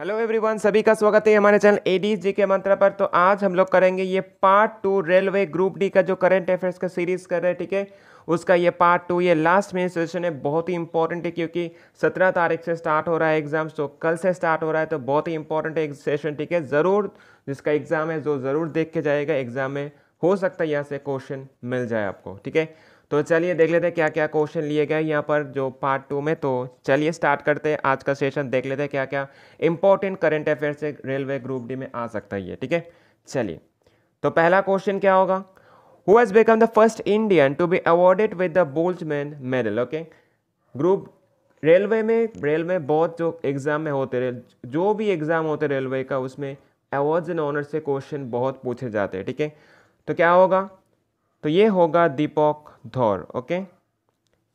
Hello everyone सभी का स्वागत है हमारे चैनल एडीज जी के मंत्र पर तो आज हम लोग करेंगे ये part two railway group D का जो करंट अफेयर्स का सीरीज कर रहे हैं ठीक है उसका ये पार्ट टू ये लास्ट मिनट सेशन है बहुत ही इंपॉर्टेंट है क्योंकि सत्रह तारीख से स्टार्ट हो रहा है एग्जाम्स तो कल से स्टार्ट हो रहा है तो बहुत ही इंपॉर्टेंट है सेशन ठीक है ज़रूर जिसका एग्ज़ाम है जो ज़रूर देख के जाएगा एग्ज़ाम में हो सकता है यहाँ से क्वेश्चन मिल जाए आपको ठीक है तो चलिए देख लेते हैं क्या क्या क्वेश्चन लिए गए यहाँ पर जो पार्ट टू में तो चलिए स्टार्ट करते हैं आज का सेशन देख लेते हैं क्या क्या इंपॉर्टेंट करेंट अफेयर से रेलवे ग्रुप डी में आ सकता है ये ठीक है चलिए तो पहला क्वेश्चन क्या होगा who has become the first Indian to be awarded with the Boltzmann medal okay group railway में रेलवे बहुत जो एग्ज़ाम में होते रहे जो भी एग्ज़ाम होते रेलवे का उसमें अवार्ड्स एंड ऑनर्स से क्वेश्चन बहुत पूछे जाते हैं ठीक है तो क्या होगा तो ये होगा दीपक धौर ओके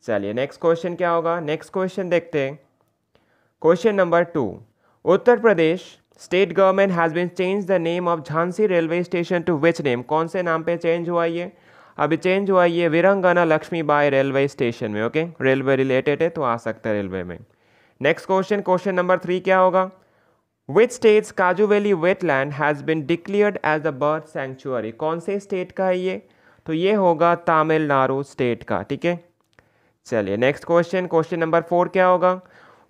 चलिए नेक्स्ट क्वेश्चन क्या होगा नेक्स्ट क्वेश्चन देखते हैं question number two Uttar Pradesh state government has been change the name of Jhansi railway station to which name कौन से नाम पे चेंज हुआ ये अभी चेंज हुआ ये वीरंगना बाई रेलवे स्टेशन में ओके रेलवे रिलेटेड है तो आ सकता है रेलवे में next question question number three क्या होगा which states Kazhuveli wetland has been declared as the bird sanctuary कौन से स्टेट का है ये तो ये होगा तमिलनाडु स्टेट का ठीक है चलिए next question question number four क्या होगा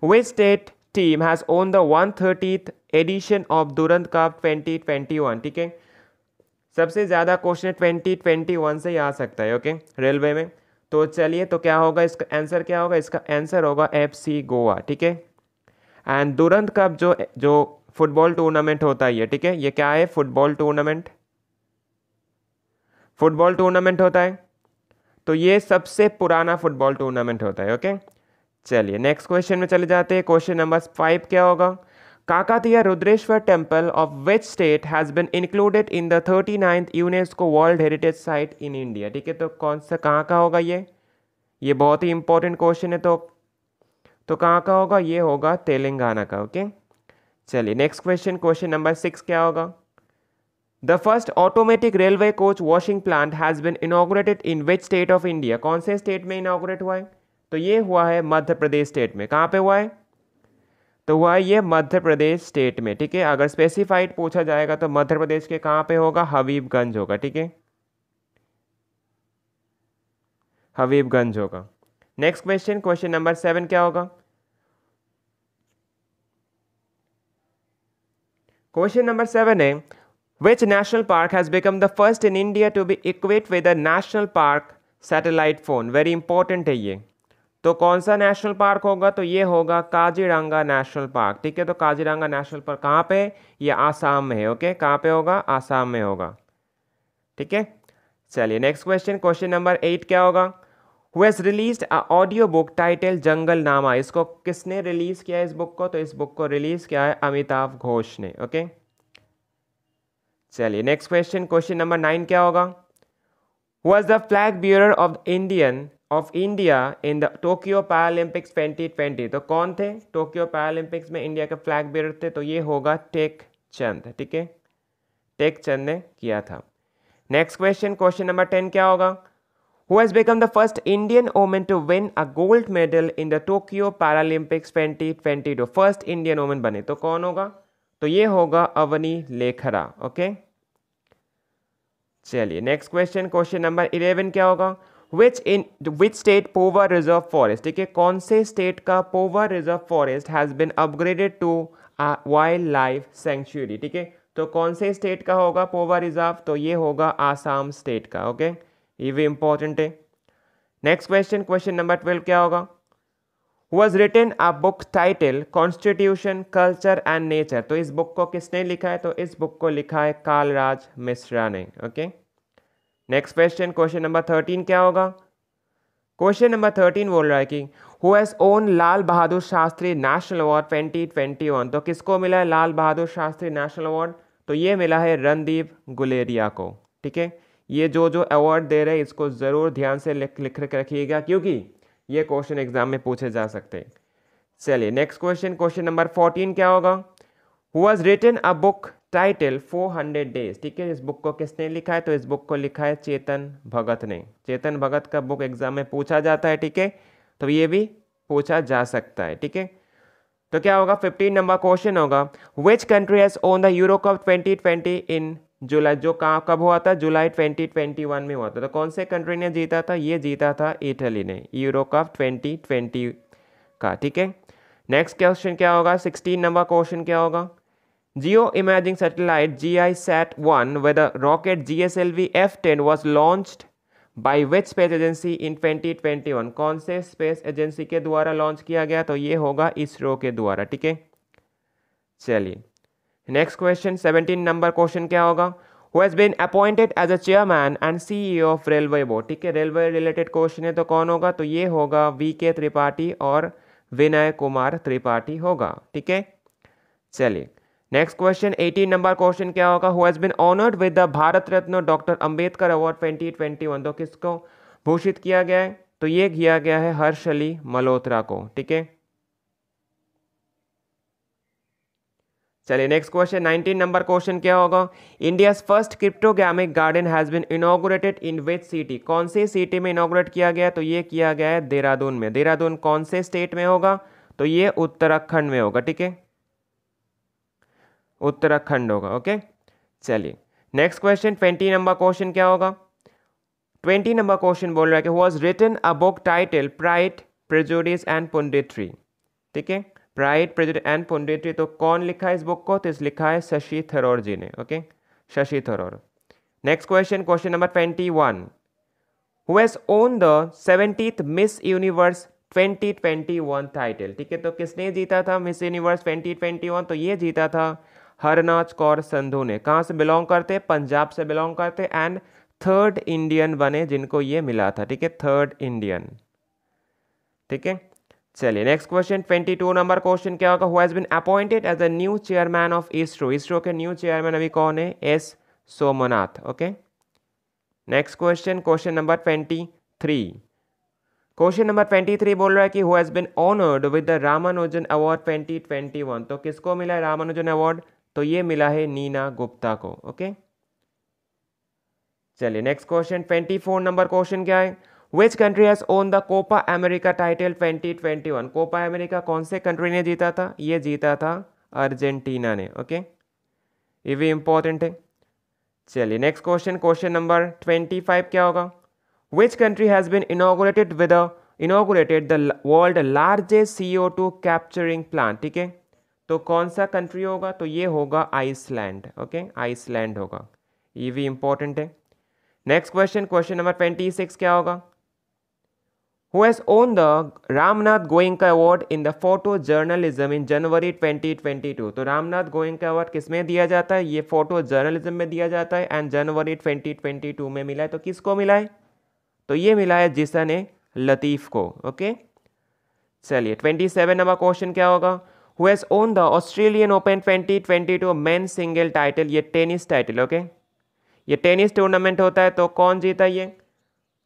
which state team has won the one thirty edition of Durand cup twenty twenty one ठीक है सबसे ज़्यादा क्वेश्चन ट्वेंटी ट्वेंटी वन से ही आ सकता है ओके रेलवे में तो चलिए तो क्या होगा इसका आंसर क्या होगा इसका आंसर होगा एफ सी गोवा ठीक है एंड दुरंत कप जो जो फुटबॉल टूर्नामेंट होता है ये ठीक है ये क्या है फुटबॉल टूर्नामेंट फुटबॉल टूर्नामेंट होता है तो ये सबसे पुराना फुटबॉल टूर्नामेंट होता है ओके चलिए नेक्स्ट क्वेश्चन में चले जाते हैं क्वेश्चन नंबर फाइव क्या होगा Kakatiya Rudreshwar temple of which state has been included in the thirty ninth UNESCO world heritage site in India ठीक है तो कौन सा कहाँ का होगा ये ये बहुत ही इंपॉर्टेंट क्वेश्चन है तो तो कहाँ का होगा ये होगा तेलंगाना का ओके चलिए next question question number six क्या होगा the first automatic railway coach washing plant has been inaugurated in which state of India कौन से स्टेट में इनाग्रेट हुआ है तो ये हुआ है मध्य प्रदेश स्टेट में कहाँ पे हुआ है तो हुआ है ये मध्य प्रदेश स्टेट में ठीक है अगर स्पेसिफाइड पूछा जाएगा तो मध्य प्रदेश के कहाँ पे होगा हबीबगंज होगा ठीक है हबीबगंज होगा next question question number seven क्या होगा क्वेश्चन नंबर सेवन है which national park has become the first in India to be equipped with a national park satellite phone very important है ये तो कौन सा नेशनल पार्क होगा तो ये होगा काजीरंगा नेशनल पार्क ठीक है तो काजीरंगा नेशनल पार्क कहाँ पे ये आसाम में है ओके कहाँ पे होगा आसाम में होगा ठीक है चलिए next question question number eight क्या होगा who has released audio book title Jungle Nama इसको किसने रिलीज़ किया है इस बुक को तो इस बुक को रिलीज़ किया है अमिताभ घोष ने ओके चलिए next question question number nine क्या होगा was the flag bearer of Indian of India in the Tokyo Paralympics 2020 तो कौन थे टोक्यो पैरालंपिक्स में इंडिया के फ्लैग ब्यूर थे तो ये होगा टेक चंद ठीक है टेक चंद ने किया था next question question number ten क्या होगा who has become the first Indian woman to win a gold medal in the Tokyo Paralympics 2022 first Indian women बने तो कौन होगा तो ये होगा अवनी लेखरा ओके चलिए next question question number eleven क्या होगा विच इन विच स्टेट पोवर रिजर्व फॉरेस्ट ठीक है कौन से स्टेट का पोवर reserve forest has been upgraded to wildlife sanctuary ठीक है तो कौन से स्टेट का होगा पोवर रिजर्व तो ये होगा आसाम स्टेट का ओके okay? ये भी इंपॉर्टेंट है next question question number twelve क्या होगा was written a book title constitution culture and nature तो इस बुक को किसने लिखा है तो इस बुक को लिखा है कालराज मिश्रा ने okay next question question number thirteen क्या होगा क्वेश्चन नंबर थर्टीन बोल रहा है कि who has won Lal Bahadur Shastri national award twenty twenty one तो किसको मिला है लाल बहादुर शास्त्री नेशनल अवार्ड तो ये मिला है रणदीप गुलेरिया को ठीक है ये जो जो अवार्ड दे रहे हैं इसको ज़रूर ध्यान से लिख लिख रखिएगा क्योंकि ये क्वेश्चन एग्जाम में पूछे जा सकते हैं चलिए next question question number fourteen क्या होगा was written a book title four hundred days ठीक है इस बुक को किसने लिखा है तो इस बुक को लिखा है चेतन भगत ने चेतन भगत का बुक एग्जाम में पूछा जाता है ठीक है तो ये भी पूछा जा सकता है ठीक है तो क्या होगा फिफ्टीन नंबर क्वेश्चन होगा which country has won the euro cup twenty twenty in July जो कहाँ कब हुआ था जुलाई 2021 में हुआ था तो कौन से कंट्री ने जीता था ये जीता था इटली ने यूरो कप 2020 का ठीक है नेक्स्ट क्वेश्चन क्या होगा सिक्सटीन नंबर क्वेश्चन क्या होगा geo imaging satellite G I SAT one with rocket G S L V F ten was launched by which space agency in 2021 कौन से स्पेस एजेंसी के द्वारा लॉन्च किया गया तो ये होगा इसरो के द्वारा ठीक है चलिए next question seventeen number question क्या होगा who has been appointed as a chairman and E of railway board ठीक है रेलवे रिलेटेड क्वेश्चन है तो कौन होगा तो ये होगा वी के त्रिपाठी और विनय कुमार त्रिपाठी होगा ठीक है चलिए next question eighteen number question क्या होगा who has been honoured with the Bharat Ratna doctor Ambedkar award twenty twenty one तो किसको घोषित किया गया है तो ये किया गया है हर्षली मल्होत्रा को ठीक है चलिए next question nineteen number question क्या होगा India's first cryptogamic garden has been inaugurated in which city कौन से सिटी में इनोग्रेट किया गया तो ये किया गया है देहरादून में देहरादून कौन से स्टेट में होगा तो ये उत्तराखंड में होगा ठीक है उत्तराखंड होगा ओके चलिए next question twenty number question क्या होगा ट्वेंटी नंबर क्वेश्चन बोल रहा है कि was written a book title pride prejudice and punditry ठीक है प्राइड प्रेजिडेंट एंड पोंडेट्री तो कौन लिखा है इस बुक को तो इस लिखा है शशि थरोर जी ने okay Shashi Tharoor next question question number twenty one who has won the seventieth miss universe 2021 title ठीक है तो किसने जीता था मिस यूनिवर्स 2021 तो ये जीता था हरनाज कौर संधु ने कहाँ से बिलोंग करते पंजाब से बिलोंग करते एंड थर्ड इंडियन बने जिनको ये मिला था ठीक है थर्ड इंडियन ठीक है चलिए नेक्स्ट क्वेश्चन 22 नंबर क्वेश्चन क्या होगा who has been appointed as a new chairman of ISRO ISRO के न्यू चेयरमैन अभी कौन है S Somnath okay next question question number 23 question number 23 बोल रहा है कि who has been honoured with the Ramanujan award 2021 तो किसको मिला है रामानुजन अवार्ड तो ये मिला है नीना गुप्ता को ओके चलिए next question four number question क्या है which country has won the Copa America title 2021 Copa America कौन से कंट्री ने जीता था ये जीता था अर्जेंटीना ने ओके ये भी इम्पोर्टेंट है चलिए next question question number twenty five क्या होगा which country has been inaugurated with inaugurated the world largest C O two capturing plant ठीक है तो कौन सा कंट्री होगा तो ये होगा आइसलैंड ओके आइसलैंड होगा ये भी इंपॉर्टेंट है next question question number twenty six क्या होगा who has won the Ramnath Goenka Award in the journalism in January 2022. तो रामनाथ गोयंका अवार्ड किस में दिया जाता है ये फोटो जर्नलिज्म में दिया जाता है एंड जनवरी 2022 में मिला है तो किसको मिला है तो ये मिला है जिसन ए लतीफ़ को ओके चलिए 27 नंबर क्वेश्चन क्या होगा who has won the Australian Open 2022 man single title ये टेनिस टाइटल ओके ये टेनिस टूर्नामेंट होता है तो कौन जीता ये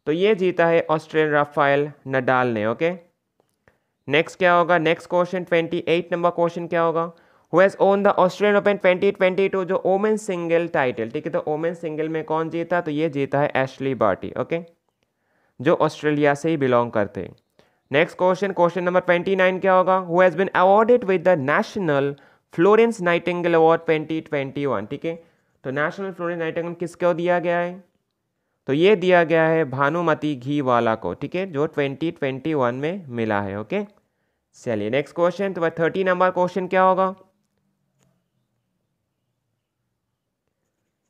तो ये जीता है ऑस्ट्रेलियन राफाइल नडाल ने ओके नेक्स्ट क्या होगा next question twenty eight number question क्या होगा who has won the Australian Open twenty twenty two जो ओमेन सिंगल टाइटल ठीक है तो ओमेन सिंगल में कौन जीता तो ये जीता है एशली बार्टी ओके जो ऑस्ट्रेलिया से ही बिलोंग करते हैं next question question number twenty nine क्या होगा who has been awarded with the national Florence Nightingale award twenty twenty one ठीक है तो नेशनल फ्लोरेंस नाइटिंगल किसको दिया गया है तो ये दिया गया है भानुमति घी वाला को ठीक है जो 2021 में मिला है ओके चलिए नेक्स्ट क्वेश्चन तो थर्टी नंबर क्वेश्चन क्या होगा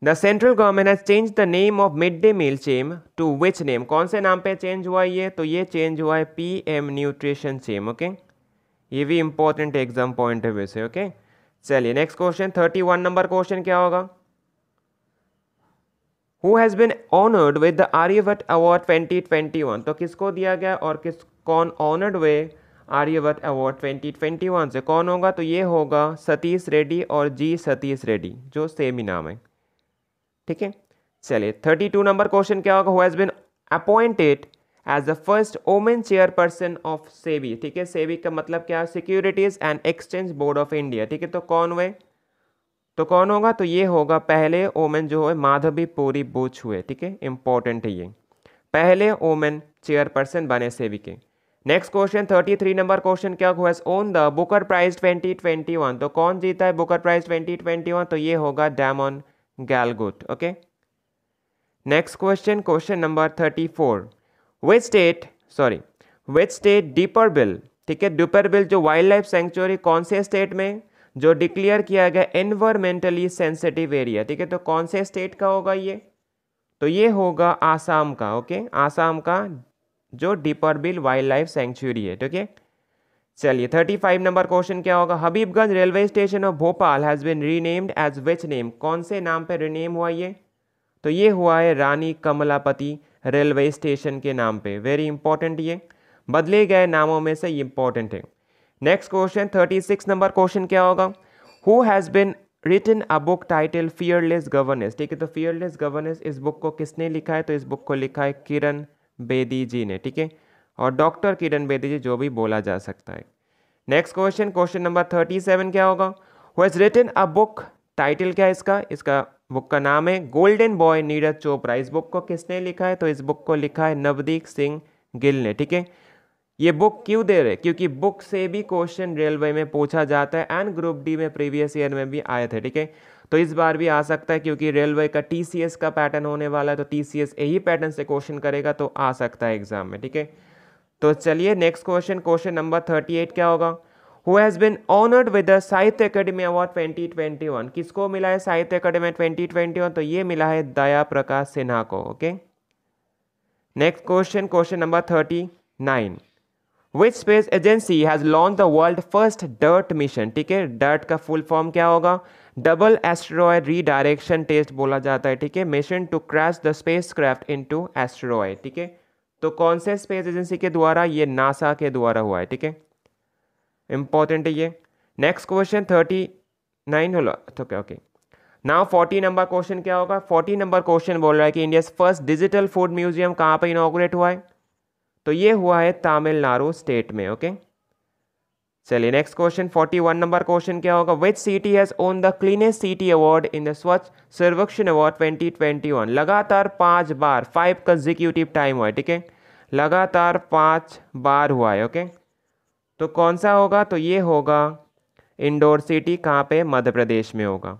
the central government has changed the name of mid day meal scheme to which name कौन से नाम पे चेंज हुआ ये तो ये चेंज हुआ है P M nutrition scheme okay ये भी इंपॉर्टेंट एग्जाम पॉइंट है वैसे ओके चलिए next question thirty one number question क्या होगा who has been honoured with the Aryavart award 2021 तो किसको दिया गया और किस कौन ऑनर्ड वे आर्यभट्ट अवार्ड 2021 से कौन होगा तो ये होगा सतीश रेड्डी और जी सतीश रेड्डी जो सेम ही नाम है ठीक है चलिए 32 नंबर क्वेश्चन क्या होगा who has been appointed as the first women chairperson of SEBI ठीक है सेबी का मतलब क्या है securities and exchange board of India ठीक है तो कौन हुए तो कौन होगा तो ये होगा पहले ओमेन जो है माधवी पूरी बूच हुए ठीक है इंपॉर्टेंट है ये पहले ओमेन चेयरपर्सन बने सेवी के next question thirty three number question क्या who won the Booker prize twenty twenty one तो कौन जीता है Booker prize twenty twenty one तो ये होगा Damon Galgut okay next question question number thirty four which state sorry which state Deepor Beel ठीक है डीपर बिल जो वाइल्ड लाइफ सेंचुरी कौन से स्टेट में जो डिक्लेयर किया गया एनवायरमेंटली सेंसिटिव एरिया ठीक है तो कौन से स्टेट का होगा ये तो ये होगा आसाम का ओके आसाम का जो डिपरबिल वाइल्ड लाइफ सेंचुरी है ठीक है चलिए थर्टी फाइव नंबर क्वेश्चन क्या होगा Habibganj railway station of Bhopal has been renamed as which name कौन से नाम पे रीनेम हुआ ये तो ये हुआ है रानी कमलापति रेलवे स्टेशन के नाम पे वेरी इंपॉर्टेंट ये बदले गए नामों में से इंपॉर्टेंट है next question thirty six number question क्या होगा who has been written a book title fearless governance ठीक है तो फियरलेस गवर्नेंस इस बुक को किसने लिखा है तो इस बुक को लिखा है किरण बेदी जी ने ठीक है और डॉक्टर किरण बेदी जी जो भी बोला जा सकता है next question question number thirty seven क्या होगा who has written a book title क्या है इसका इसका बुक का नाम है गोल्डन बॉय नीरज चोपड़ा इस बुक को किसने लिखा है तो इस बुक को लिखा है नवदीप सिंह गिल ने ठीक है ये बुक क्यों दे रहे क्योंकि बुक से भी क्वेश्चन रेलवे में पूछा जाता है एंड ग्रुप डी में प्रीवियस ईयर में भी आए थे ठीक है तो इस बार भी आ सकता है क्योंकि रेलवे का टी का पैटर्न होने वाला है तो टीसीएस यही पैटर्न से क्वेश्चन करेगा तो आ सकता है एग्जाम में ठीक है तो चलिए next question question number thirty eight क्या होगा who has been honoured with the Sahitya Akademi award one किसको मिला है साहित्य अकेडमी ट्वेंटी वन तो ये मिला है दया प्रकाश सिन्हा को okay next question question number thirty nine which space agency has launched the world first DART mission ठीक है डर्ट का फुल फॉर्म क्या होगा डबल एस्ट्रॉयड रीडायरेक्शन टेस्ट बोला जाता है ठीक है mission to crash the spacecraft into asteroid ठीक है तो कौन से स्पेस एजेंसी के द्वारा ये नासा के द्वारा हुआ है ठीक है इंपॉर्टेंट है ये नेक्स्ट क्वेश्चन थर्टी नाइन हो okay okay now forty number question क्या होगा फोर्टी नंबर क्वेश्चन बोल रहा है कि India first digital food museum कहाँ पर इनोग्रेट हुआ है तो ये हुआ है तमिलनाडु स्टेट में ओके चलिए नेक्स्ट क्वेश्चन 41 नंबर क्वेश्चन क्या होगा which city has won the cleanest city award in the Swachh Survekshan award 2021 लगातार पांच बार फाइव कंजिक्यूटिव टाइम हुआ है ठीक है लगातार पांच बार हुआ है ओके तो कौन सा होगा तो ये होगा इंडोर सिटी कहाँ पे मध्य प्रदेश में होगा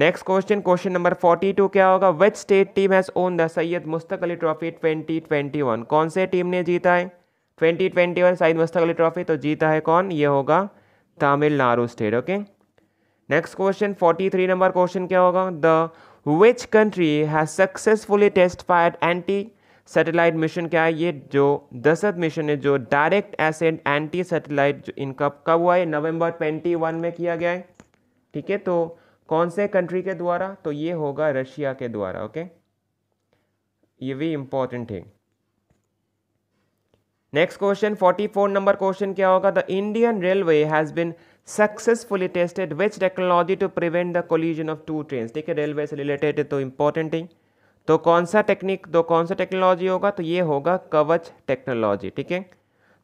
नेक्स्ट क्वेश्चन क्वेश्चन नंबर 42 क्या होगा which state team has won the Syed Mushtaq Ali trophy 2021 कौन से टीम ने जीता है 2021 सैयद मुस्तक अली ट्रॉफी तो जीता है कौन ये होगा Tamil Nadu state okay next question 43 number question क्या होगा the which country has successfully test fire anti satellite mission क्या है ये जो दशरथ मिशन है जो डायरेक्ट एसेंट एंटी सैटेलाइट इनका कब हुआ है नवंबर 21 में किया गया है ठीक है तो कौन से कंट्री के द्वारा तो ये होगा रशिया के द्वारा ओके ये भी इंपॉर्टेंट है नेक्स्ट क्वेश्चन 44 नंबर क्वेश्चन क्या होगा the Indian railway has been successfully tested which technology to prevent the collision of two train ठीक है रेलवे से रिलेटेड तो इंपॉर्टेंट है तो कौन सा टेक्निक तो कौन सा टेक्नोलॉजी होगा तो ये होगा कवच टेक्नोलॉजी ठीक है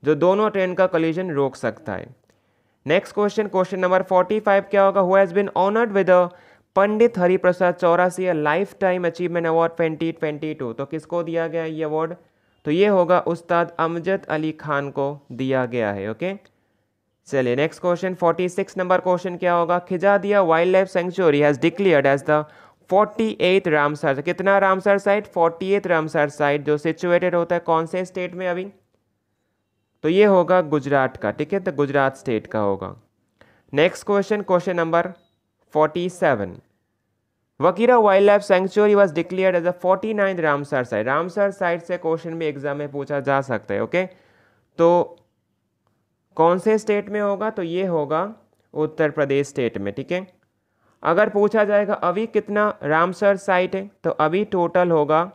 जो दोनों ट्रेन का कलिजन रोक सकता है next question question number forty five क्या होगा who has been honoured with Pandit Hariprasad Chaurasia lifetime achievement award twenty twenty two तो किसको दिया गया ये अवार्ड तो ये होगा उस्ताद अमजद अली खान को दिया गया है ओके चलिए next question forty six number question क्या होगा Khijadiya wildlife sanctuary has declared as the forty eighth Ramsar कितना Ramsar site forty eighth Ramsar site जो सिचुएटेड होता है कौन से स्टेट में अभी तो ये होगा गुजरात का ठीक है तो गुजरात स्टेट का होगा next question question number forty seven Bakhira wildlife sanctuary was declare as a forty ninth Ramsar site Ramsar site से क्वेश्चन भी एग्जाम में पूछा जा सकता है ओके तो कौन से स्टेट में होगा तो ये होगा उत्तर प्रदेश स्टेट में ठीक है अगर पूछा जाएगा अभी कितना रामसर साइट है तो अभी टोटल होगा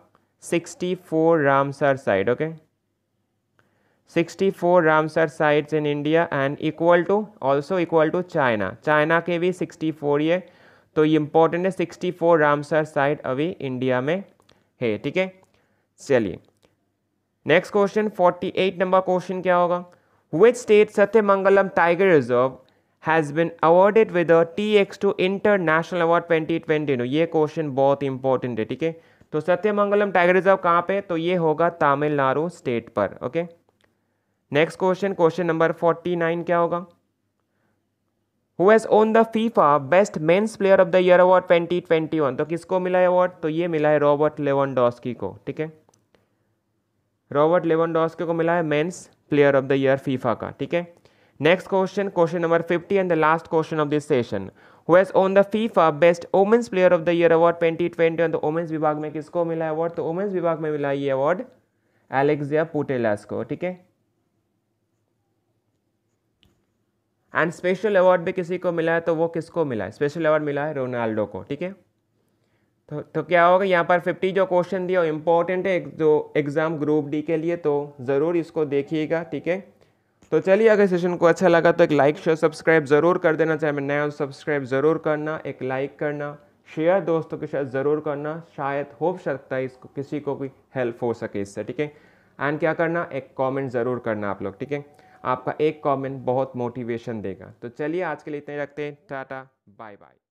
sixty four Ramsar site okay 64 Ramsar sites in India and equal to also equal to China China के भी 64 ये तो ये इम्पोर्टेंट है 64 रामसर साइट अभी इंडिया में है ठीक है चलिए नेक्स्ट क्वेश्चन 48 नंबर क्वेश्चन क्या होगा which state Sathyamangalam tiger reserve has been awarded with T X two international award twenty twenty no ये क्वेश्चन बहुत इंपॉर्टेंट है ठीक है तो सत्यमंगलम टाइगर रिजर्व कहाँ पे तो ये होगा तमिलनाडु स्टेट पर okay okay? Next question question number forty nine क्या होगा who has won the FIFA best men's player of the year award twenty twenty one तो किसको मिला है अवार्ड तो ये मिला है रॉबर्ट लेवन डॉस्की को ठीक है रॉबर्ट डॉस्की को मिला है men's player of the year FIFA का ठीक है next question question number fifty and the last question of this session who has won the FIFA best women's player of the year award twenty twenty one तो women's विभाग में किसको मिला है award तो वोमेंस विभाग में मिला ये अवार्ड एलेक्जिया पुटेलास को ठीक है एंड स्पेशल अवार्ड भी किसी को मिला है तो वो किसको मिला है स्पेशल अवार्ड मिला है रोनाल्डो को ठीक है तो तो क्या होगा यहाँ पर फिफ्टी जो क्वेश्चन दिया इंपॉर्टेंट है जो एग्ज़ाम ग्रुप डी के लिए तो ज़रूर इसको देखिएगा ठीक है तो चलिए अगर सेशन को अच्छा लगा तो एक लाइक शेयर सब्सक्राइब ज़रूर कर देना चाहे मैं नया सब्सक्राइब ज़रूर करना एक लाइक करना शेयर दोस्तों के साथ ज़रूर करना शायद हो सकता है इसको किसी को भी हेल्प हो सके इससे ठीक है एंड क्या करना एक कमेंट ज़रूर करना आप लोग ठीक है आपका एक कमेंट बहुत मोटिवेशन देगा तो चलिए आज के लिए इतने रखते हैं टाटा बाय बाय